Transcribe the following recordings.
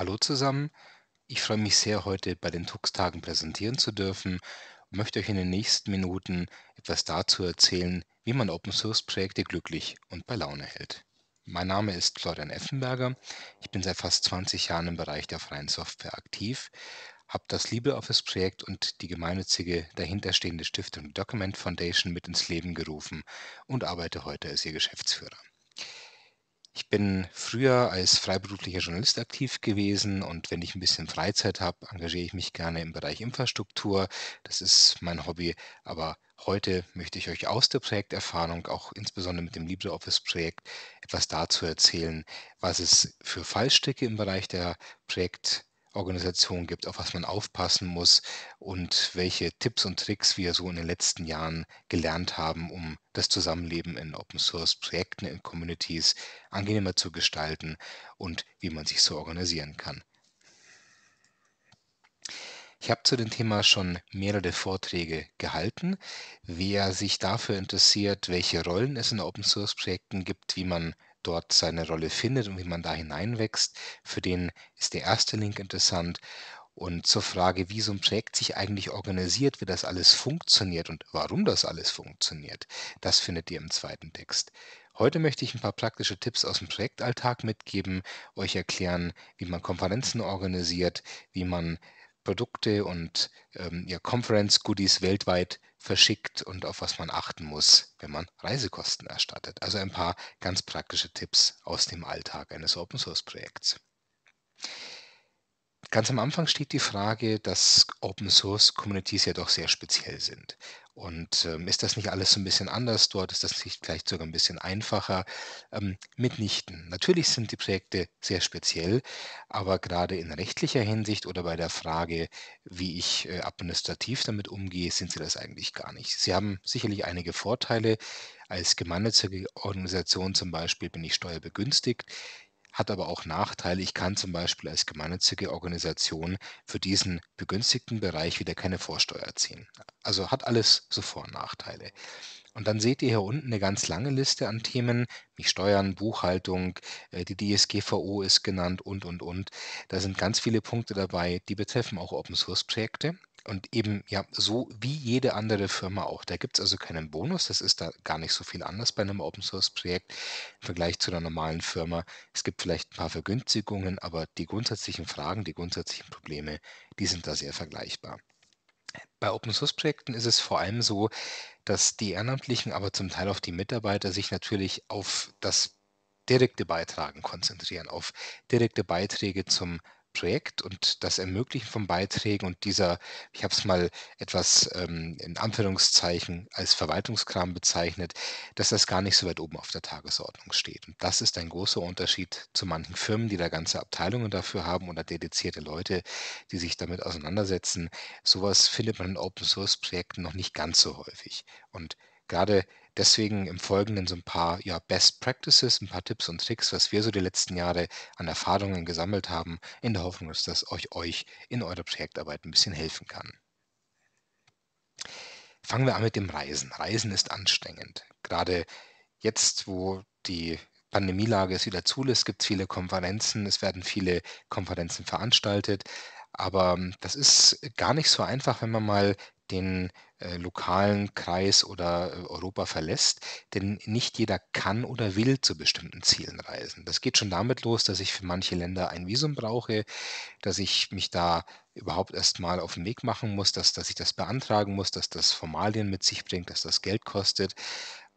Hallo zusammen, ich freue mich sehr, heute bei den Tux-Tagen präsentieren zu dürfen und möchte euch in den nächsten Minuten etwas dazu erzählen, wie man Open-Source-Projekte glücklich und bei Laune hält. Mein Name ist Florian Effenberger, ich bin seit fast 20 Jahren im Bereich der freien Software aktiv, habe das LibreOffice-Projekt und die gemeinnützige dahinterstehende Stiftung Document Foundation mit ins Leben gerufen und arbeite heute als ihr Geschäftsführer. Ich bin früher als freiberuflicher Journalist aktiv gewesen und wenn ich ein bisschen Freizeit habe, engagiere ich mich gerne im Bereich Infrastruktur. Das ist mein Hobby, aber heute möchte ich euch aus der Projekterfahrung, auch insbesondere mit dem LibreOffice-Projekt, etwas dazu erzählen, was es für Fallstricke im Bereich der Projekt Organisation gibt, auf was man aufpassen muss und welche Tipps und Tricks wir so in den letzten Jahren gelernt haben, um das Zusammenleben in Open Source Projekten, in Communities angenehmer zu gestalten und wie man sich so organisieren kann. Ich habe zu dem Thema schon mehrere Vorträge gehalten. Wer sich dafür interessiert, welche Rollen es in Open Source Projekten gibt, wie man dort seine Rolle findet und wie man da hineinwächst. Für den ist der erste Link interessant. Und zur Frage, wie so ein Projekt sich eigentlich organisiert, wie das alles funktioniert und warum das alles funktioniert, das findet ihr im zweiten Text. Heute möchte ich ein paar praktische Tipps aus dem Projektalltag mitgeben, euch erklären, wie man Konferenzen organisiert, wie man Produkte und ähm, ja, Conference-Goodies weltweit verschickt und auf was man achten muss, wenn man Reisekosten erstattet. Also ein paar ganz praktische Tipps aus dem Alltag eines Open-Source-Projekts. Ganz am Anfang steht die Frage, dass Open Source Communities ja doch sehr speziell sind. Und ähm, ist das nicht alles so ein bisschen anders dort? Ist das nicht vielleicht sogar ein bisschen einfacher? Ähm, mitnichten. Natürlich sind die Projekte sehr speziell, aber gerade in rechtlicher Hinsicht oder bei der Frage, wie ich äh, administrativ damit umgehe, sind sie das eigentlich gar nicht. Sie haben sicherlich einige Vorteile. Als gemeinnützige Organisation zum Beispiel bin ich steuerbegünstigt hat aber auch Nachteile. Ich kann zum Beispiel als gemeinnützige Organisation für diesen begünstigten Bereich wieder keine Vorsteuer ziehen. Also hat alles sofort Nachteile. Und dann seht ihr hier unten eine ganz lange Liste an Themen, wie Steuern, Buchhaltung, äh, die DSGVO ist genannt und, und, und. Da sind ganz viele Punkte dabei, die betreffen auch Open-Source-Projekte. Und eben, ja, so wie jede andere Firma auch. Da gibt es also keinen Bonus. Das ist da gar nicht so viel anders bei einem Open Source Projekt im Vergleich zu einer normalen Firma. Es gibt vielleicht ein paar Vergünstigungen, aber die grundsätzlichen Fragen, die grundsätzlichen Probleme, die sind da sehr vergleichbar. Bei Open Source Projekten ist es vor allem so, dass die Ehrenamtlichen, aber zum Teil auch die Mitarbeiter sich natürlich auf das direkte Beitragen konzentrieren, auf direkte Beiträge zum Projekt und das Ermöglichen von Beiträgen und dieser, ich habe es mal etwas ähm, in Anführungszeichen als Verwaltungskram bezeichnet, dass das gar nicht so weit oben auf der Tagesordnung steht. Und das ist ein großer Unterschied zu manchen Firmen, die da ganze Abteilungen dafür haben oder dedizierte Leute, die sich damit auseinandersetzen. Sowas findet man in Open-Source-Projekten noch nicht ganz so häufig. Und gerade deswegen im Folgenden so ein paar ja, Best Practices, ein paar Tipps und Tricks, was wir so die letzten Jahre an Erfahrungen gesammelt haben, in der Hoffnung, dass das euch, euch in eurer Projektarbeit ein bisschen helfen kann. Fangen wir an mit dem Reisen. Reisen ist anstrengend. Gerade jetzt, wo die Pandemielage es wieder zulässt, gibt es viele Konferenzen, es werden viele Konferenzen veranstaltet. Aber ähm, das ist gar nicht so einfach, wenn man mal den äh, lokalen Kreis oder äh, Europa verlässt. Denn nicht jeder kann oder will zu bestimmten Zielen reisen. Das geht schon damit los, dass ich für manche Länder ein Visum brauche, dass ich mich da überhaupt erstmal auf den Weg machen muss, dass, dass ich das beantragen muss, dass das Formalien mit sich bringt, dass das Geld kostet.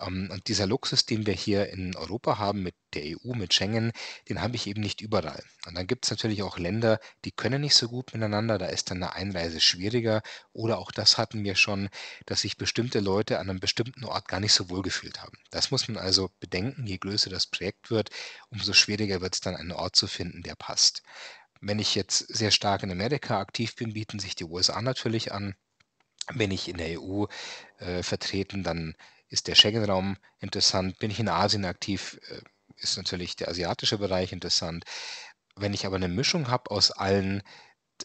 Ähm, und dieser Luxus, den wir hier in Europa haben mit der EU, mit Schengen, den habe ich eben nicht überall. Und dann gibt es natürlich auch Länder, die können nicht so gut miteinander, da ist dann eine Einreise schwieriger. Oder auch das hatten wir schon, dass sich bestimmte Leute an einem bestimmten Ort gar nicht so wohl gefühlt haben. Das muss man also bedenken, je größer das Projekt wird, umso schwieriger wird es dann, einen Ort zu finden, der passt. Wenn ich jetzt sehr stark in Amerika aktiv bin, bieten sich die USA natürlich an. Wenn ich in der EU äh, vertreten, dann ist der Schengen-Raum interessant, bin ich in Asien aktiv, äh, ist natürlich der asiatische Bereich interessant. Wenn ich aber eine Mischung habe aus allen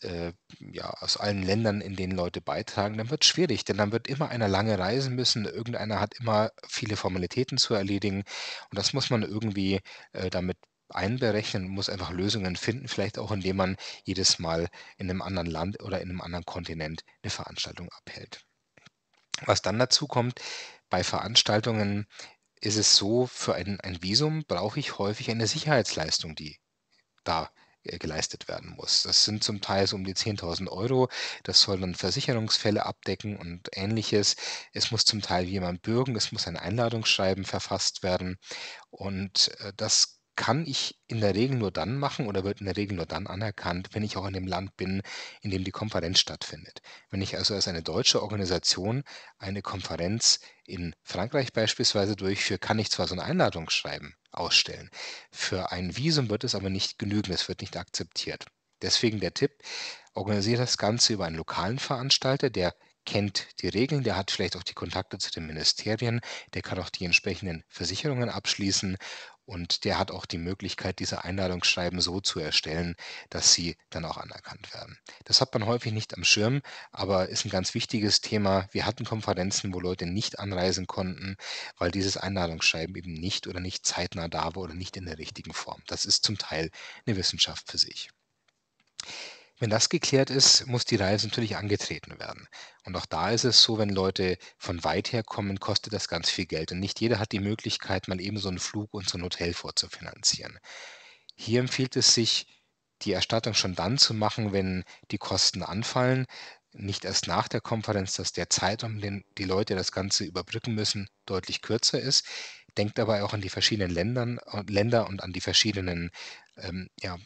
äh, ja, aus allen Ländern, in denen Leute beitragen, dann wird es schwierig, denn dann wird immer einer lange reisen müssen, irgendeiner hat immer viele Formalitäten zu erledigen und das muss man irgendwie äh, damit einberechnen, muss einfach Lösungen finden, vielleicht auch indem man jedes Mal in einem anderen Land oder in einem anderen Kontinent eine Veranstaltung abhält. Was dann dazu kommt, bei Veranstaltungen ist es so, für ein, ein Visum brauche ich häufig eine Sicherheitsleistung, die da äh, geleistet werden muss. Das sind zum Teil so um die 10.000 Euro. Das soll dann Versicherungsfälle abdecken und ähnliches. Es muss zum Teil jemand bürgen, es muss ein Einladungsschreiben verfasst werden. Und äh, das kann ich in der Regel nur dann machen oder wird in der Regel nur dann anerkannt, wenn ich auch in dem Land bin, in dem die Konferenz stattfindet. Wenn ich also als eine deutsche Organisation eine Konferenz in Frankreich beispielsweise durchführe, kann ich zwar so ein Einladungsschreiben ausstellen. Für ein Visum wird es aber nicht genügen, es wird nicht akzeptiert. Deswegen der Tipp, organisiere das Ganze über einen lokalen Veranstalter, der kennt die Regeln, der hat vielleicht auch die Kontakte zu den Ministerien, der kann auch die entsprechenden Versicherungen abschließen und der hat auch die Möglichkeit, diese Einladungsschreiben so zu erstellen, dass sie dann auch anerkannt werden. Das hat man häufig nicht am Schirm, aber ist ein ganz wichtiges Thema. Wir hatten Konferenzen, wo Leute nicht anreisen konnten, weil dieses Einladungsschreiben eben nicht oder nicht zeitnah da war oder nicht in der richtigen Form. Das ist zum Teil eine Wissenschaft für sich. Wenn das geklärt ist, muss die Reise natürlich angetreten werden. Und auch da ist es so, wenn Leute von weit her kommen, kostet das ganz viel Geld. Und nicht jeder hat die Möglichkeit, mal eben so einen Flug und so ein Hotel vorzufinanzieren. Hier empfiehlt es sich, die Erstattung schon dann zu machen, wenn die Kosten anfallen, nicht erst nach der Konferenz, dass der Zeitraum, den die Leute das Ganze überbrücken müssen, deutlich kürzer ist. Denkt dabei auch an die verschiedenen Ländern, äh, Länder und an die verschiedenen ähm, ja,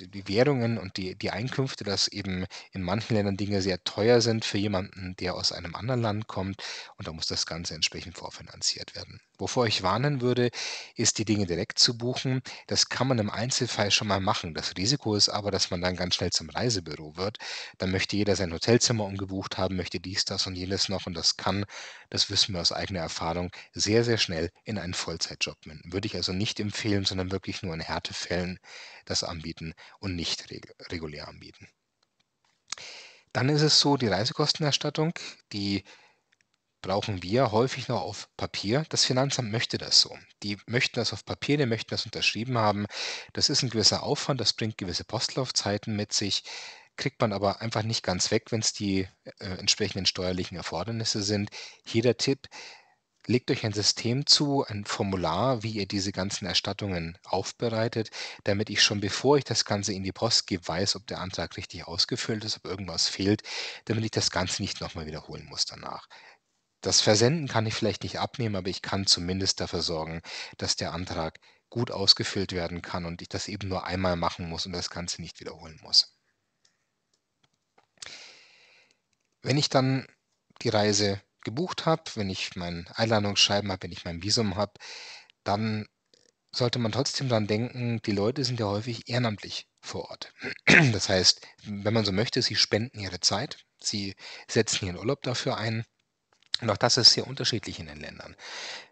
die Währungen und die, die Einkünfte, dass eben in manchen Ländern Dinge sehr teuer sind für jemanden, der aus einem anderen Land kommt. Und da muss das Ganze entsprechend vorfinanziert werden. Wovor ich warnen würde, ist die Dinge direkt zu buchen. Das kann man im Einzelfall schon mal machen. Das Risiko ist aber, dass man dann ganz schnell zum Reisebüro wird. Dann möchte jeder sein Hotelzimmer umgebucht haben, möchte dies, das und jenes noch. Und das kann, das wissen wir aus eigener Erfahrung, sehr, sehr schnell in einen Vollzeitjob münden. Würde ich also nicht empfehlen, sondern wirklich nur in Härtefällen das anbieten und nicht regulär anbieten. Dann ist es so, die Reisekostenerstattung, die brauchen wir häufig noch auf Papier. Das Finanzamt möchte das so. Die möchten das auf Papier, die möchten das unterschrieben haben. Das ist ein gewisser Aufwand, das bringt gewisse Postlaufzeiten mit sich, kriegt man aber einfach nicht ganz weg, wenn es die äh, entsprechenden steuerlichen Erfordernisse sind. Hier der Tipp, legt euch ein System zu, ein Formular, wie ihr diese ganzen Erstattungen aufbereitet, damit ich schon bevor ich das Ganze in die Post gebe, weiß, ob der Antrag richtig ausgefüllt ist, ob irgendwas fehlt, damit ich das Ganze nicht nochmal wiederholen muss danach. Das Versenden kann ich vielleicht nicht abnehmen, aber ich kann zumindest dafür sorgen, dass der Antrag gut ausgefüllt werden kann und ich das eben nur einmal machen muss und das Ganze nicht wiederholen muss. Wenn ich dann die Reise gebucht habe, wenn ich meinen Einladungsschreiben habe, wenn ich mein Visum habe, dann sollte man trotzdem daran denken, die Leute sind ja häufig ehrenamtlich vor Ort. Das heißt, wenn man so möchte, sie spenden ihre Zeit, sie setzen ihren Urlaub dafür ein und auch das ist sehr unterschiedlich in den Ländern.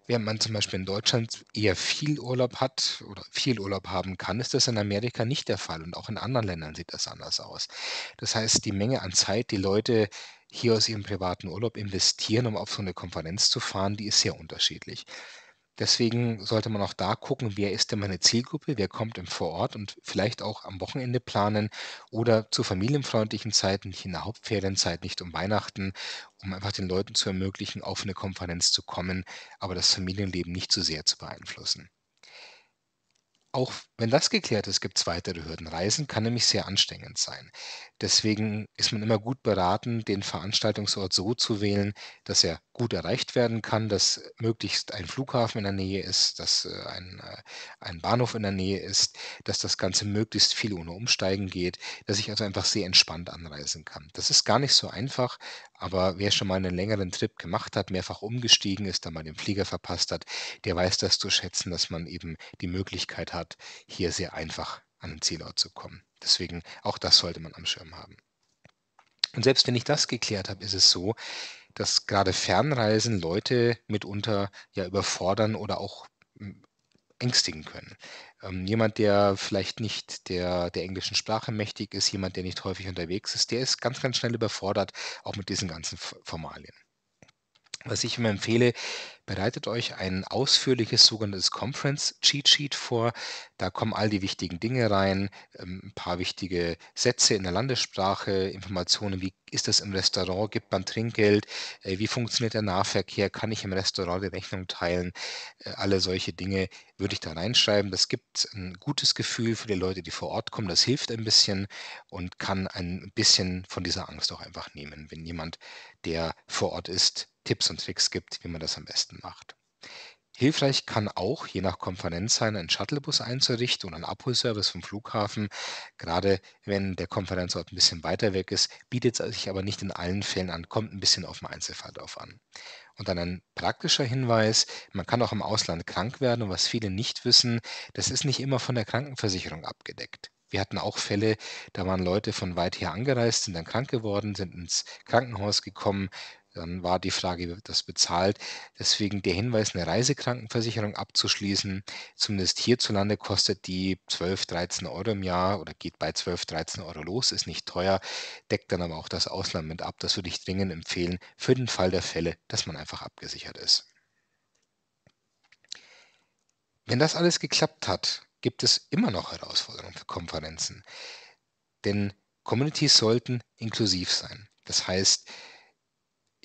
Während man zum Beispiel in Deutschland eher viel Urlaub hat oder viel Urlaub haben kann, ist das in Amerika nicht der Fall. Und auch in anderen Ländern sieht das anders aus. Das heißt, die Menge an Zeit, die Leute hier aus ihrem privaten Urlaub investieren, um auf so eine Konferenz zu fahren, die ist sehr unterschiedlich. Deswegen sollte man auch da gucken, wer ist denn meine Zielgruppe, wer kommt im Vorort und vielleicht auch am Wochenende planen oder zu familienfreundlichen Zeiten, nicht in der Hauptferienzeit, nicht um Weihnachten, um einfach den Leuten zu ermöglichen, auf eine Konferenz zu kommen, aber das Familienleben nicht zu sehr zu beeinflussen. Auch wenn das geklärt ist, gibt es weitere Hürden. Reisen kann nämlich sehr anstrengend sein. Deswegen ist man immer gut beraten, den Veranstaltungsort so zu wählen, dass er gut erreicht werden kann, dass möglichst ein Flughafen in der Nähe ist, dass äh, ein, äh, ein Bahnhof in der Nähe ist, dass das Ganze möglichst viel ohne Umsteigen geht, dass ich also einfach sehr entspannt anreisen kann. Das ist gar nicht so einfach, aber wer schon mal einen längeren Trip gemacht hat, mehrfach umgestiegen ist, dann mal den Flieger verpasst hat, der weiß das zu schätzen, dass man eben die Möglichkeit hat, hier sehr einfach an den Zielort zu kommen. Deswegen auch das sollte man am Schirm haben. Und selbst wenn ich das geklärt habe, ist es so, dass gerade Fernreisen Leute mitunter ja überfordern oder auch hm, ängstigen können. Ähm, jemand, der vielleicht nicht der, der englischen Sprache mächtig ist, jemand, der nicht häufig unterwegs ist, der ist ganz, ganz schnell überfordert, auch mit diesen ganzen Formalien. Was ich immer empfehle, Bereitet euch ein ausführliches sogenanntes Conference Cheat Sheet vor. Da kommen all die wichtigen Dinge rein, ähm, ein paar wichtige Sätze in der Landessprache, Informationen, wie ist das im Restaurant, gibt man Trinkgeld, äh, wie funktioniert der Nahverkehr, kann ich im Restaurant die Rechnung teilen, äh, alle solche Dinge würde ich da reinschreiben. Das gibt ein gutes Gefühl für die Leute, die vor Ort kommen, das hilft ein bisschen und kann ein bisschen von dieser Angst auch einfach nehmen, wenn jemand, der vor Ort ist, Tipps und Tricks gibt, wie man das am besten macht. Hilfreich kann auch, je nach Konferenz sein, einen Shuttlebus einzurichten und einen Abholservice vom Flughafen. Gerade wenn der Konferenzort ein bisschen weiter weg ist, bietet es sich aber nicht in allen Fällen an, kommt ein bisschen auf den Einzelfall drauf an. Und dann ein praktischer Hinweis, man kann auch im Ausland krank werden und was viele nicht wissen, das ist nicht immer von der Krankenversicherung abgedeckt. Wir hatten auch Fälle, da waren Leute von weit her angereist, sind dann krank geworden, sind ins Krankenhaus gekommen, dann war die Frage, wird das bezahlt? Deswegen der Hinweis, eine Reisekrankenversicherung abzuschließen, zumindest hierzulande kostet die 12, 13 Euro im Jahr oder geht bei 12, 13 Euro los, ist nicht teuer, deckt dann aber auch das Ausland mit ab. Das würde ich dringend empfehlen für den Fall der Fälle, dass man einfach abgesichert ist. Wenn das alles geklappt hat, gibt es immer noch Herausforderungen für Konferenzen. Denn Communities sollten inklusiv sein. Das heißt,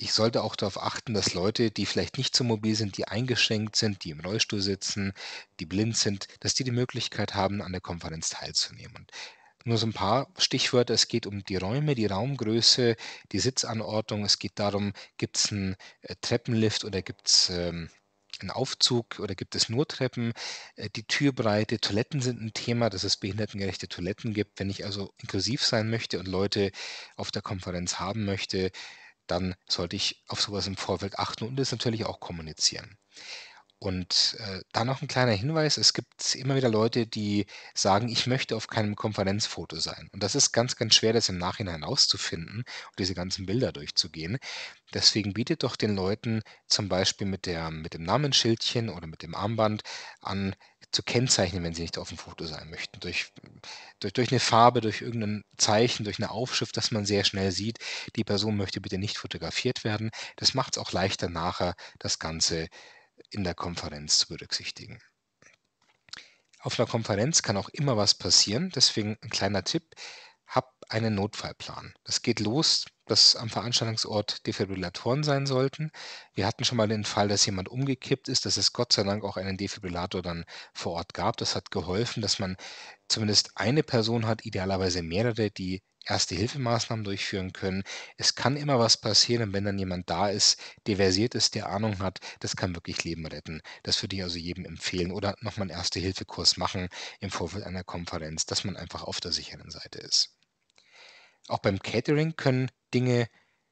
ich sollte auch darauf achten, dass Leute, die vielleicht nicht so mobil sind, die eingeschränkt sind, die im Rollstuhl sitzen, die blind sind, dass die die Möglichkeit haben, an der Konferenz teilzunehmen. Und nur so ein paar Stichwörter. Es geht um die Räume, die Raumgröße, die Sitzanordnung. Es geht darum, gibt es einen äh, Treppenlift oder gibt es ähm, einen Aufzug oder gibt es nur Treppen? Äh, die Türbreite, Toiletten sind ein Thema, dass es behindertengerechte Toiletten gibt. Wenn ich also inklusiv sein möchte und Leute auf der Konferenz haben möchte, dann sollte ich auf sowas im Vorfeld achten und es natürlich auch kommunizieren. Und äh, da noch ein kleiner Hinweis, es gibt immer wieder Leute, die sagen, ich möchte auf keinem Konferenzfoto sein. Und das ist ganz, ganz schwer, das im Nachhinein auszufinden und diese ganzen Bilder durchzugehen. Deswegen bietet doch den Leuten zum Beispiel mit, der, mit dem Namensschildchen oder mit dem Armband an, zu kennzeichnen, wenn sie nicht auf dem Foto sein möchten. Durch, durch, durch eine Farbe, durch irgendein Zeichen, durch eine Aufschrift, dass man sehr schnell sieht, die Person möchte bitte nicht fotografiert werden. Das macht es auch leichter nachher, das Ganze in der Konferenz zu berücksichtigen. Auf einer Konferenz kann auch immer was passieren, deswegen ein kleiner Tipp, hab einen Notfallplan. Das geht los das am Veranstaltungsort Defibrillatoren sein sollten. Wir hatten schon mal den Fall, dass jemand umgekippt ist, dass es Gott sei Dank auch einen Defibrillator dann vor Ort gab. Das hat geholfen, dass man zumindest eine Person hat, idealerweise mehrere, die Erste-Hilfemaßnahmen durchführen können. Es kann immer was passieren und wenn dann jemand da ist, der versiert ist, der Ahnung hat, das kann wirklich Leben retten. Das würde ich also jedem empfehlen oder nochmal einen Erste-Hilfe-Kurs machen im Vorfeld einer Konferenz, dass man einfach auf der sicheren Seite ist. Auch beim Catering können Dinge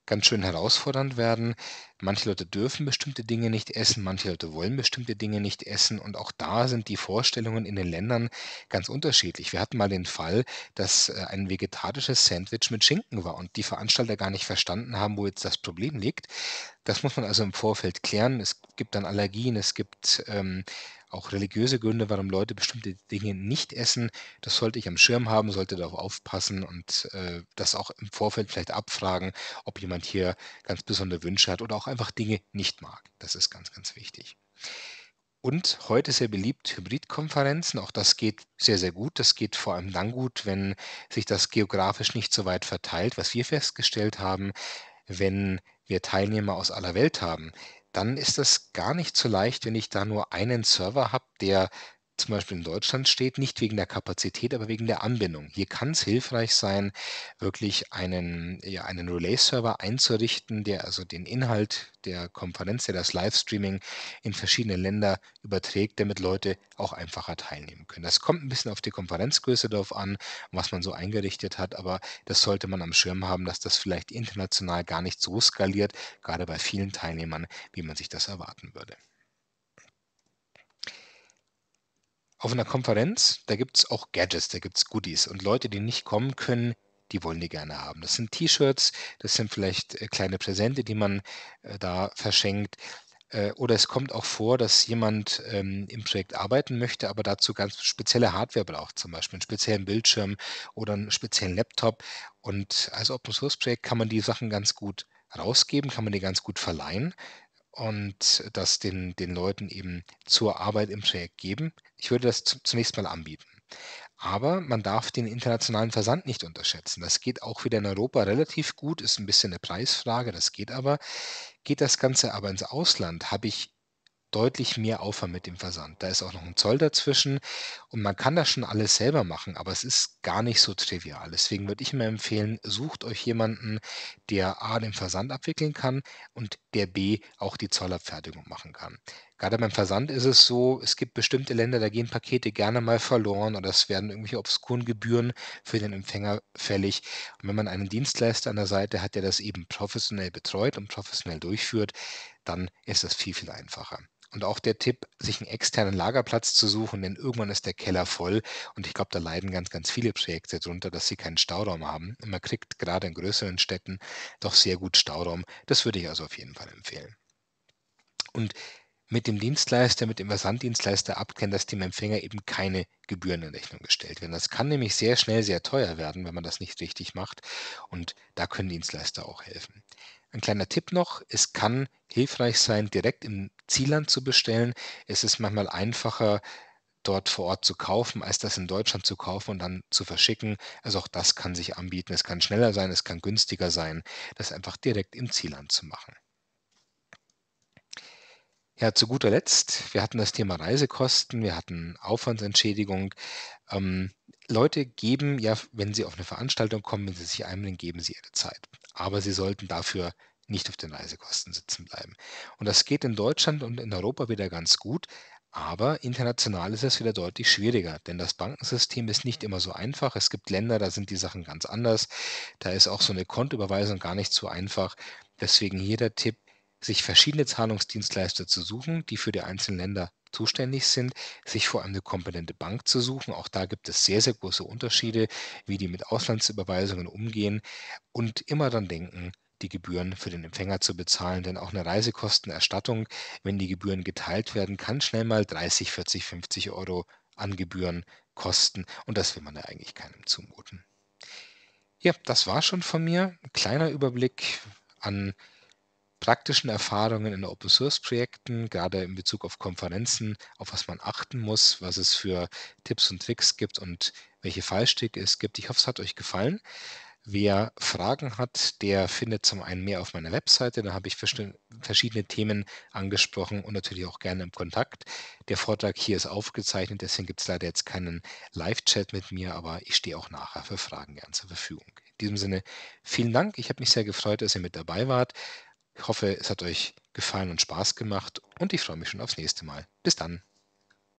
ganz schön herausfordernd werden. Manche Leute dürfen bestimmte Dinge nicht essen, manche Leute wollen bestimmte Dinge nicht essen und auch da sind die Vorstellungen in den Ländern ganz unterschiedlich. Wir hatten mal den Fall, dass äh, ein vegetarisches Sandwich mit Schinken war und die Veranstalter gar nicht verstanden haben, wo jetzt das Problem liegt. Das muss man also im Vorfeld klären. Es gibt dann Allergien, es gibt ähm, auch religiöse Gründe, warum Leute bestimmte Dinge nicht essen. Das sollte ich am Schirm haben, sollte darauf aufpassen und äh, das auch im Vorfeld vielleicht abfragen, ob jemand hier ganz besondere Wünsche hat oder auch auch einfach Dinge nicht mag. Das ist ganz, ganz wichtig. Und heute sehr beliebt Hybridkonferenzen. Auch das geht sehr, sehr gut. Das geht vor allem dann gut, wenn sich das geografisch nicht so weit verteilt. Was wir festgestellt haben, wenn wir Teilnehmer aus aller Welt haben, dann ist das gar nicht so leicht, wenn ich da nur einen Server habe, der zum Beispiel in Deutschland steht, nicht wegen der Kapazität, aber wegen der Anbindung. Hier kann es hilfreich sein, wirklich einen, ja, einen Relay-Server einzurichten, der also den Inhalt der Konferenz, der das Livestreaming in verschiedene Länder überträgt, damit Leute auch einfacher teilnehmen können. Das kommt ein bisschen auf die Konferenzgröße darauf an, was man so eingerichtet hat, aber das sollte man am Schirm haben, dass das vielleicht international gar nicht so skaliert, gerade bei vielen Teilnehmern, wie man sich das erwarten würde. auf einer Konferenz, da gibt es auch Gadgets, da gibt es Goodies. Und Leute, die nicht kommen können, die wollen die gerne haben. Das sind T-Shirts, das sind vielleicht äh, kleine Präsente, die man äh, da verschenkt. Äh, oder es kommt auch vor, dass jemand ähm, im Projekt arbeiten möchte, aber dazu ganz spezielle Hardware braucht, zum Beispiel einen speziellen Bildschirm oder einen speziellen Laptop. Und als Open Source Projekt kann man die Sachen ganz gut rausgeben, kann man die ganz gut verleihen und das den, den Leuten eben zur Arbeit im Projekt geben. Ich würde das zunächst mal anbieten. Aber man darf den internationalen Versand nicht unterschätzen. Das geht auch wieder in Europa relativ gut, ist ein bisschen eine Preisfrage, das geht aber. Geht das Ganze aber ins Ausland, habe ich deutlich mehr Aufwand mit dem Versand. Da ist auch noch ein Zoll dazwischen und man kann das schon alles selber machen, aber es ist gar nicht so trivial. Deswegen würde ich immer empfehlen, sucht euch jemanden, der A, den Versand abwickeln kann und der B, auch die Zollabfertigung machen kann. Gerade beim Versand ist es so, es gibt bestimmte Länder, da gehen Pakete gerne mal verloren oder es werden irgendwelche obskuren Gebühren für den Empfänger fällig. Und wenn man einen Dienstleister an der Seite hat, der das eben professionell betreut und professionell durchführt, dann ist das viel, viel einfacher. Und auch der Tipp, sich einen externen Lagerplatz zu suchen, denn irgendwann ist der Keller voll. Und ich glaube, da leiden ganz, ganz viele Projekte darunter, dass sie keinen Stauraum haben. Und man kriegt gerade in größeren Städten doch sehr gut Stauraum. Das würde ich also auf jeden Fall empfehlen. Und mit dem Dienstleister, mit dem Versanddienstleister abkennen, dass dem Empfänger eben keine Gebühren in Rechnung gestellt werden. Das kann nämlich sehr schnell sehr teuer werden, wenn man das nicht richtig macht. Und da können Dienstleister auch helfen. Ein kleiner Tipp noch, es kann hilfreich sein, direkt im Zielland zu bestellen. Es ist manchmal einfacher, dort vor Ort zu kaufen, als das in Deutschland zu kaufen und dann zu verschicken. Also auch das kann sich anbieten. Es kann schneller sein, es kann günstiger sein, das einfach direkt im Zielland zu machen. Ja, zu guter Letzt, wir hatten das Thema Reisekosten, wir hatten Aufwandsentschädigung. Ähm, Leute geben ja, wenn sie auf eine Veranstaltung kommen, wenn sie sich einbringen, geben sie ihre Zeit. Aber sie sollten dafür nicht auf den Reisekosten sitzen bleiben. Und das geht in Deutschland und in Europa wieder ganz gut, aber international ist es wieder deutlich schwieriger, denn das Bankensystem ist nicht immer so einfach. Es gibt Länder, da sind die Sachen ganz anders. Da ist auch so eine Kontoüberweisung gar nicht so einfach. Deswegen hier der Tipp, sich verschiedene Zahlungsdienstleister zu suchen, die für die einzelnen Länder zuständig sind, sich vor allem eine kompetente Bank zu suchen. Auch da gibt es sehr, sehr große Unterschiede, wie die mit Auslandsüberweisungen umgehen und immer dann denken, die Gebühren für den Empfänger zu bezahlen, denn auch eine Reisekostenerstattung, wenn die Gebühren geteilt werden, kann schnell mal 30, 40, 50 Euro an Gebühren kosten und das will man ja eigentlich keinem zumuten. Ja, das war schon von mir. Ein kleiner Überblick an die praktischen Erfahrungen in Open Source Projekten, gerade in Bezug auf Konferenzen, auf was man achten muss, was es für Tipps und Tricks gibt und welche Fallstücke es gibt. Ich hoffe, es hat euch gefallen. Wer Fragen hat, der findet zum einen mehr auf meiner Webseite, da habe ich verschiedene Themen angesprochen und natürlich auch gerne im Kontakt. Der Vortrag hier ist aufgezeichnet, deswegen gibt es leider jetzt keinen Live-Chat mit mir, aber ich stehe auch nachher für Fragen gern zur Verfügung. In diesem Sinne, vielen Dank. Ich habe mich sehr gefreut, dass ihr mit dabei wart. Ich hoffe, es hat euch gefallen und Spaß gemacht und ich freue mich schon aufs nächste Mal. Bis dann.